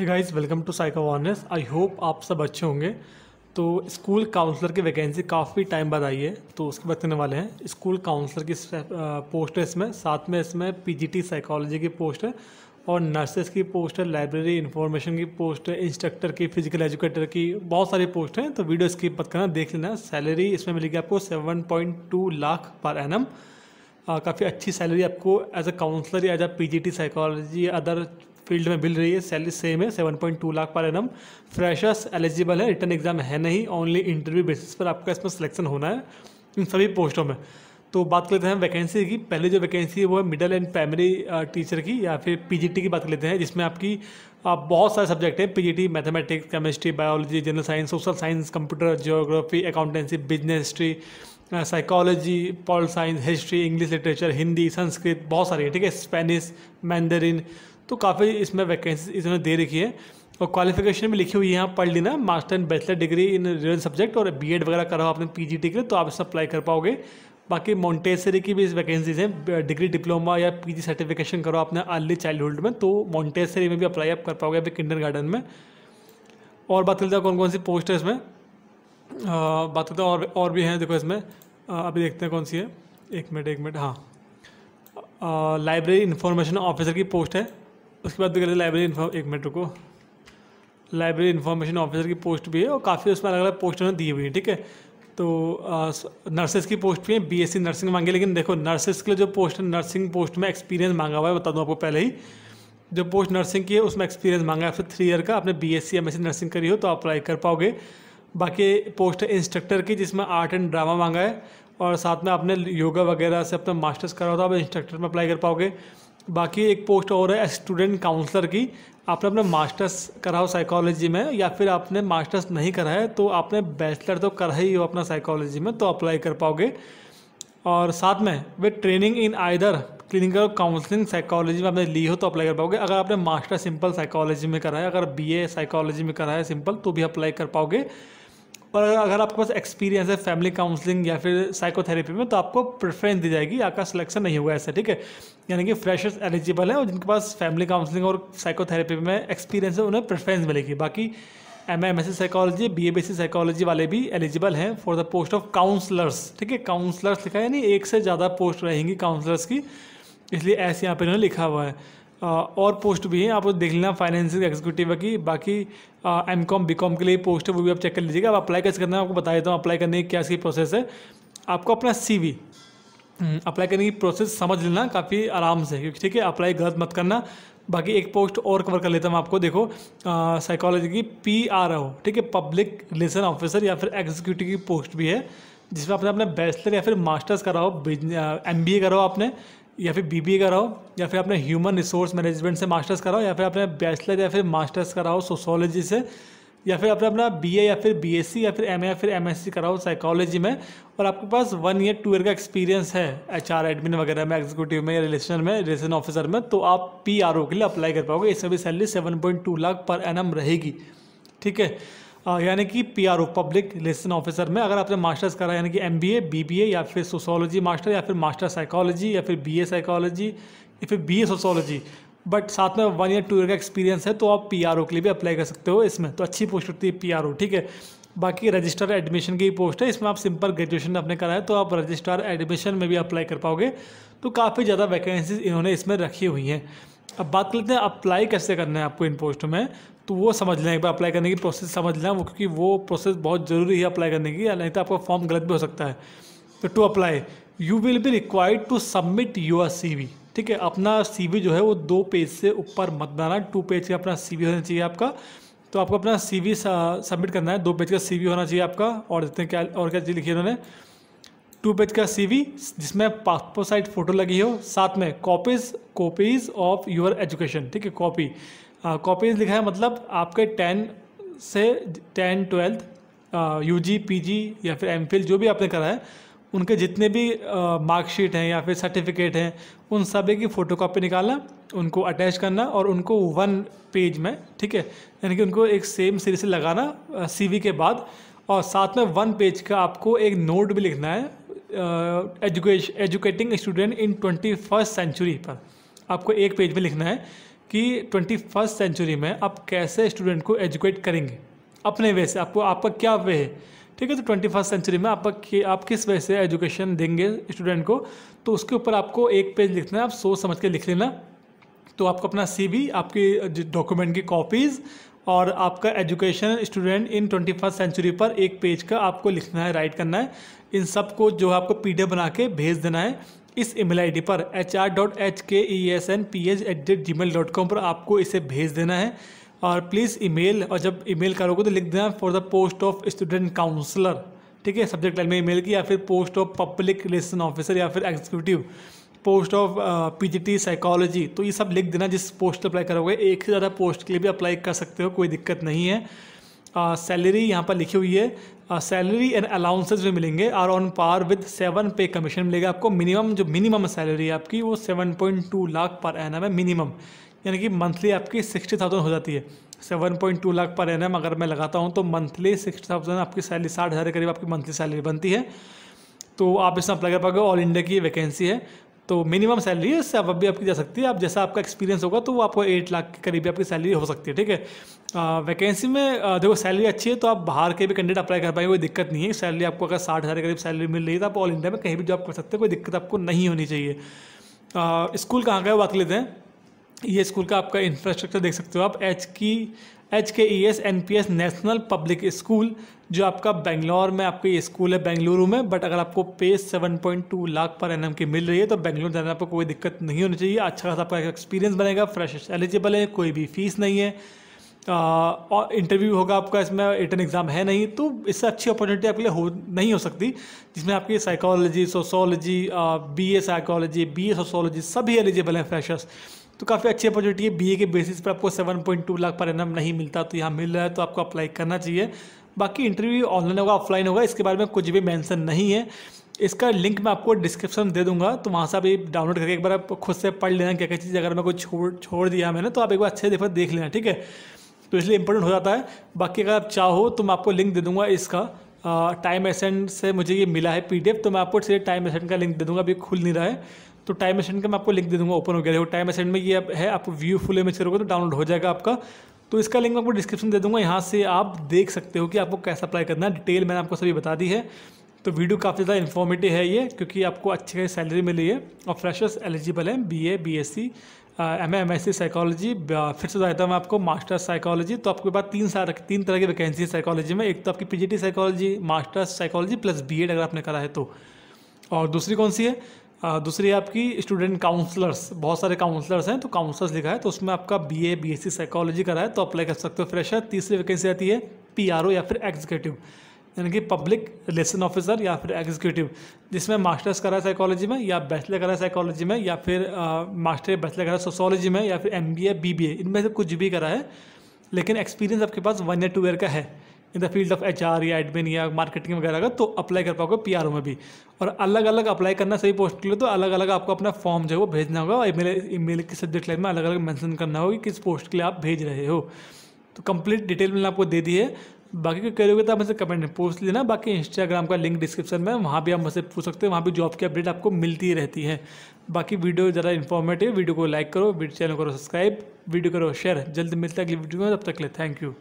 है guys welcome to psycho awareness I hope आप सब अच्छे होंगे तो स्कूल काउंसलर की वैकेंसी काफ़ी टाइम बाद आई है तो उसके बाद करने वाले हैं स्कूल काउंसलर की पोस्ट है इसमें साथ में इसमें पीजीटी साइकोलॉजी की पोस्ट है और नर्सेस की पोस्ट है लाइब्रेरी इन्फॉर्मेशन की पोस्ट है इंस्ट्रक्टर की फिजिकल एजुकेटर की बहुत सारी पोस्ट हैं तो वीडियो स्किप मत करना देख लेना सैलरी इसमें मिलेगी आपको seven point two lakh per N काफ़ी अच्छी सैलरी आपको एज अ काउंसलर या as a P psychology other field में मिल रही है सैलरी सेम है seven point two lakh per annum freshers eligible है रिटर्न एग्जाम है नहीं ओनली इंटरव्यू बेसिस पर आपका इसमें सिलेक्शन होना है इन सभी पोस्टों में तो बात कर लेते हैं वैकेंसी की पहले जो वैकेंसी है वो है मिडिल एंड प्राइमरी टीचर की या फिर पीजीटी की बात कर लेते हैं जिसमें आपकी आप बहुत सारे सब्जेक्ट हैं PGT mathematics chemistry biology general science social science computer geography accountancy business history psychology pol science history English literature Hindi Sanskrit बहुत सारी है ठीक है स्पेनिश मैंदरिन तो काफ़ी इसमें वैकेंसी इन्होंने दे रखी है और क्वालिफिकेशन भी लिखी हुई है यहाँ पढ़ लेना master and bachelor degree in real subject और बी वगैरह करा हो आपने पी जी डिग्री तो आप इसमें अप्लाई कर पाओगे बाकी मॉन्टेसरी की भी इस वैकेंसीज हैं डिग्री डिप्लोमा या पीजी सर्टिफिकेशन करो आपने अर्ली चाइल्डहुड में तो मॉन्टेसरी में भी अप्लाई आप कर पाओगे अभी किंडर गार्डन में और बात करते हैं कौन कौन सी पोस्ट है इसमें बात करते हैं और और भी हैं देखो इसमें आ, अभी देखते हैं कौन सी है एक मिनट एक मिनट हाँ लाइब्रेरी इन्फॉर्मेशन ऑफिसर की पोस्ट है उसके बाद देख लाइब्रेरी इन्फॉर्म एक मिनट रुको लाइब्रेरी इन्फॉर्मेशन ऑफिसर की पोस्ट भी है और काफ़ी उसमें अलग अलग पोस्ट उन्होंने दी हुई है ठीक है तो नर्सेस की पोस्ट भी है बीएससी नर्सिंग मांगी लेकिन देखो नर्सेस के लिए जो पोस्ट है नर्सिंग पोस्ट में एक्सपीरियंस मांगा हुआ है बता दूँ आपको पहले ही जो पोस्ट नर्सिंग की है उसमें एक्सपीरियंस मांगा है आपसे थ्री ईयर का आपने बी एस नर्सिंग करी हो तो आप अप्लाई कर पाओगे बाकी पोस्ट है इंस्ट्रक्टर की जिसमें आर्ट एंड ड्रामा मांगा है और साथ में आपने योगा वगैरह से अपना मास्टर्स करा हो तो आप इंस्ट्रक्टर में अप्लाई कर पाओगे बाकी एक पोस्ट और है स्टूडेंट काउंसलर की आपने अपना मास्टर्स करा हो साइकोलॉजी में या फिर आपने मास्टर्स नहीं करा है तो आपने बैचलर तो करा ही हो अपना साइकोलॉजी में तो अप्लाई कर पाओगे और साथ में वे training in either clinical counselling psychology में आपने ली हो तो अप्लाई कर पाओगे अगर आपने मास्टर सिंपल साइकोलॉजी में करा है अगर बीए साइकोलॉजी में करा है सिंपल तो भी अप्लाई कर पाओगे और अगर आपके पास एक्सपीरियंस है फैमिली काउंसलिंग या फिर साइकोथेरेपी में तो आपको प्रेफरेंस दी जाएगी आपका सिलेक्शन नहीं होगा ऐसा ठीक है यानी कि फ्रेशर्स एलिजिबल हैं और जिनके पास फैमिली काउंसलिंग और साइकोथेरेपी में एक्सपीरियंस है उन्हें प्रेफरेंस मिलेगी बाकी M M S C psychology B A B C psychology वाले भी एलिजिबल हैं for the post of counsellors ठीक है काउंसलर्स लिखा है यानी एक से ज़्यादा पोस्ट रहेंगी काउंसलर्स की इसलिए ऐसे यहाँ पर इन्होंने लिखा हुआ है और पोस्ट भी हैं आप देख लेना फाइनेंशियल एग्जीक्यूटिव की बाकी एम कॉम बी कॉम के लिए पोस्ट है वो भी आप चेक कर लीजिएगा आप अप्लाई कैसे करना है आपको बता देता हूँ अप्लाई करने की क्या सी प्रोसेस है आपको अपना सी वी अप्लाई करने की प्रोसेस समझ लेना काफ़ी आराम से क्योंकि ठीक है अप्लाई गलत मत करना बाकी एक पोस्ट और कवर कर लेता हूँ आपको देखो साइकोलॉजी की पी आर ओ ठीक है पब्लिक रिलेशन ऑफिसर या फिर एग्जीक्यूटिव की पोस्ट भी है जिसमें आपने अपने बैचलर या फिर मास्टर्स करा हो एम बी ए करा हो आपने या फिर बीबीए कराओ या फिर आपने ह्यूमन रिसोर्स मैनेजमेंट से मास्टर्स कराओ या फिर आपने बैचलर या फिर मास्टर्स कराओ सोशोलॉजी से या फिर आपने अपना बीए या फिर बीएससी या फिर एमए या फिर एमएससी कराओ साइकोलॉजी में और आपके पास वन ईयर टू ईयर का एक्सपीरियंस है एचआर एडमिन वगैरह में एग्जीक्यूटिव में रिलेशन में रिलेशन ऑफिसर में तो आप पीआरओ के लिए अप्लाई कर पाओगे इसमें भी salary seven point two lakh per annum रहेगी ठीक है यानी कि पीआरओ पब्लिक रिलेशन ऑफिसर में अगर आपने मास्टर्स करा यानी कि एमबीए बीबीए या फिर सोशोलॉजी मास्टर या फिर मास्टर साइकोलॉजी या फिर बीए साइकोलॉजी या फिर बीए सोशोलॉजी बट साथ में वन ईयर टू ईयर का एक्सपीरियंस है तो आप पी के लिए भी अप्लाई कर सकते हो इसमें तो अच्छी पोस्ट होती है पी ठीक है बाकी रजिस्टर एडमिशन की पोस्ट है इसमें आप सिंपल ग्रेजुएशन आपने करा है तो आप रजिस्टर एडमिशन में भी अप्लाई कर पाओगे तो काफ़ी ज़्यादा वैकेंसीज इन्होंने इसमें रखी हुई हैं अब बात कर लेते हैं अप्लाई कैसे करना है आपको इन पोस्ट में तो वो समझ लें एक बार अप्लाई करने की प्रोसेस समझ लें वो क्योंकि वो प्रोसेस बहुत ज़रूरी है अप्लाई करने की नहीं तो आपका फॉर्म गलत भी हो सकता है तो to apply you will be required to submit your C V ठीक है अपना सी जो है वो दो पेज से ऊपर मत बनाना टू पेज का अपना सी होना चाहिए आपका तो आपको अपना सी सबमिट करना है दो पेज का सी होना चाहिए आपका और देखते हैं क्या और क्या चीज़ लिखी है उन्होंने टू पेज का सीवी जिसमें पासपोर्ट साइज फ़ोटो लगी हो साथ में copies copies of your education ठीक है कॉपी कॉपीज़ uh, लिखा है मतलब आपके टेन से ten twelfth U G P G या फिर एम फिल जो भी आपने करा है उनके जितने भी मार्कशीट uh, हैं या फिर सर्टिफिकेट हैं उन सभी की फ़ोटो कापी निकालना उनको अटैच करना और उनको वन पेज में ठीक है यानी कि उनको एक सेम सीरीज से लगाना वी uh, के बाद और साथ में वन पेज का आपको एक नोट भी लिखना है एजुकेश educating student in twenty first century पर आपको एक पेज में लिखना है कि ट्वेंटी फर्स्ट सेंचुरी में आप कैसे स्टूडेंट को एजुकेट करेंगे अपने वे से आपको आपका क्या वे है ठीक है तो ट्वेंटी फर्स्ट सेंचुरी में आपका कि, आप किस वे से एजुकेशन देंगे स्टूडेंट को तो उसके ऊपर आपको एक पेज लिखना है आप सोच समझ के लिख लेना तो आपको अपना सी आपकी डॉक्यूमेंट की कॉपीज़ और आपका education student in twenty first century पर एक पेज का आपको लिखना है राइट करना है इन सब को जो आपको पी बना के भेज देना है इस ईमेल आईडी पर H R dot H K E S N P H at डेट जी मेल डॉट कॉम पर आपको इसे भेज देना है और प्लीज़ ईमेल और जब ईमेल करोगे तो लिख देना for the post of student counsellor ठीक है सब्जेक्ट लाइन में ईमेल की या फिर post of public relation officer या फिर executive post of PGT psychology तो ये सब लिख देना जिस पोस्ट अप्लाई करोगे एक से ज़्यादा पोस्ट के लिए भी अप्लाई कर सकते हो कोई दिक्कत नहीं है सैलरी uh, यहाँ पर लिखी हुई है सैलरी एंड अलाउंसेज भी मिलेंगे are on par with seven pay commission मिलेगा आपको मिनिमम जो मिनिमम सैलरी है आपकी वो seven point two lakh per N M है मिनिमम यानी कि मंथली आपकी सिक्सटी थाउजेंड हो जाती है seven point two lakh per N M अगर मैं लगाता हूँ तो मंथली सिक्सटी थाउजेंड आपकी सैलरी साठ हज़ार के करीब आपकी मंथली सैलरी बनती है तो आप इसमें अप्लाई कर पाओगे ऑल इंडिया की वैकेंसी है तो मिनिमम सैलरी है इससे अब भी आपकी जा सकती है आप जैसा आपका एक्सपीरियंस होगा तो वो आपको एट लाख के करीब आपकी सैलरी हो सकती है ठीक है वैकेंसी में देखो सैलरी अच्छी है तो आप बाहर के भी कैंडिडेट अप्लाई कर पाएंगे कोई दिक्कत नहीं है सैलरी आपको अगर साठ हज़ार के करीब सैलरी मिल रही है तो आप ऑल इंडिया में कहीं भी जॉब कर सकते हो कोई दिक्कत आपको नहीं होनी चाहिए स्कूल कहाँ का है बात लेते हैं ये स्कूल का आपका इंफ्रास्ट्रक्चर देख सकते हो आप एच की H K E S N P S national public school जो आपका बेंगलोर में आपका ये स्कूल है बेंगलुरु में बट अगर आपको पे seven point two lakh per N की मिल रही है तो बेंगलुरु जाने आपको कोई दिक्कत नहीं होनी चाहिए अच्छा खासा आपका एक्सपीरियंस बनेगा फ्रेश एलिजिबल है कोई भी फीस नहीं है और इंटरव्यू होगा आपका इसमें रिटर्न एग्ज़ाम है नहीं तो इससे अच्छी अपॉर्चुनिटी आपके लिए हो नहीं हो सकती जिसमें आपकी psychology sociology B A psychology B A sociology सभी एलिजिबल हैं फ्रेशर्स तो काफ़ी अच्छी अपॉर्चुनिटी है बीए के बेसिस पर आपको 7.2 लाख पर एन नहीं मिलता तो यहाँ मिल रहा है तो आपको अप्लाई करना चाहिए बाकी इंटरव्यू ऑनलाइन होगा ऑफलाइन होगा इसके बारे में कुछ भी मैंसन नहीं है इसका लिंक मैं आपको डिस्क्रिप्शन दे दूंगा तो वहाँ से आप डाउनलोड करके एक बार आप खुद से पढ़ लेना क्या क्या चीज़ अगर मैं कोई छोड़ छोड़ दिया मैंने तो आप एक बार अच्छे देखा देख लेना ठीक है तो इसलिए इंपॉर्टेंट हो जाता है बाकी अगर आप चाहो तो मैं आपको लिंक दे दूंगा इसका टाइम एसेंट से मुझे ये मिला है पीडीएफ तो मैं आपको सीधे टाइम एसेंट का लिंक दे दूंगा अभी खुल नहीं रहा है तो टाइम असेंड का मैं आपको लिंक दे दूंगा ओपन हो गया देखो टाइम असेंड में ये है आप व्यू फुल इमेज करोगे तो डाउनलोड हो जाएगा आपका तो इसका लिंक मैं आपको डिस्क्रिप्शन दे दूंगा यहाँ से आप देख सकते हो कि आपको कैसे अप्लाई करना है डिटेल मैंने आपको सभी बता दी है तो वीडियो काफ़ी ज़्यादा इन्फॉर्मेटिव है ये क्योंकि आपको अच्छी खासी सैलरी मिली है और फ्रेशर्स एलिजिबल हैं B A B S C M M S C psychology फिर से बताता हूँ मैं आपको मास्टर्स साइकोलॉजी तो आपके पास तीन सारे तीन तरह की वैकेंसी है साइकोलॉजी में एक तो आपकी P G T psychology masters psychology plus B Ed अगर आपने करा है तो और दूसरी कौन सी है दूसरी आपकी स्टूडेंट काउंसलर्स बहुत सारे काउंसलर्स हैं तो काउंसलर्स लिखा है तो उसमें आपका B A B S C psychology करा है तो अप्लाई कर सकते हो फ्रेशर तीसरी वैकेंसी आती है पी आर ओ या फिर एग्जीक्यूटिव यानी कि पब्लिक रिलेशन ऑफिसर या फिर एग्जीक्यूटिव जिसमें मास्टर्स करा है साइकोलॉजी में या बैचलर करा है साइकोलॉजी में या फिर मास्टर बैचलर करा है सोशोलॉजी में या फिर M B A B B A इनमें से कुछ भी करा है लेकिन एक्सपीरियंस आपके पास वन या टू ईयर का है in the field of H या एडमिन या मार्केटिंग वगैरह का तो अप्लाई कर पाओगे पी में भी और अलग अलग अप्लाई करना सही पोस्ट के लिए तो अलग अलग आपको अपना फॉर्म जो है वो भेजना होगा ई मेल ई मेल के सब्जेक्ट लाइन में अलग अलग मैंसन करना होगा कि किस पोस्ट के लिए आप भेज रहे हो तो कंप्लीट डिटेल मैंने आपको दे दी है बाकी क्या करोगे तो आप मुझसे कमेंट में पूछ लेना बाकी इंस्टाग्राम का लिंक डिस्क्रिप्शन में वहाँ भी आप मुझसे पूछ सकते हैं वहाँ भी जॉब की अपडेट आपको मिलती रहती है बाकी वीडियो ज़्यादा इन्फॉर्मेटिव वीडियो को लाइक करो वीडियो चैनल करो सब्सक्राइब वीडियो करो शेयर जल्द मिलता है अगली वीडियो में तब तक ले थैंक यू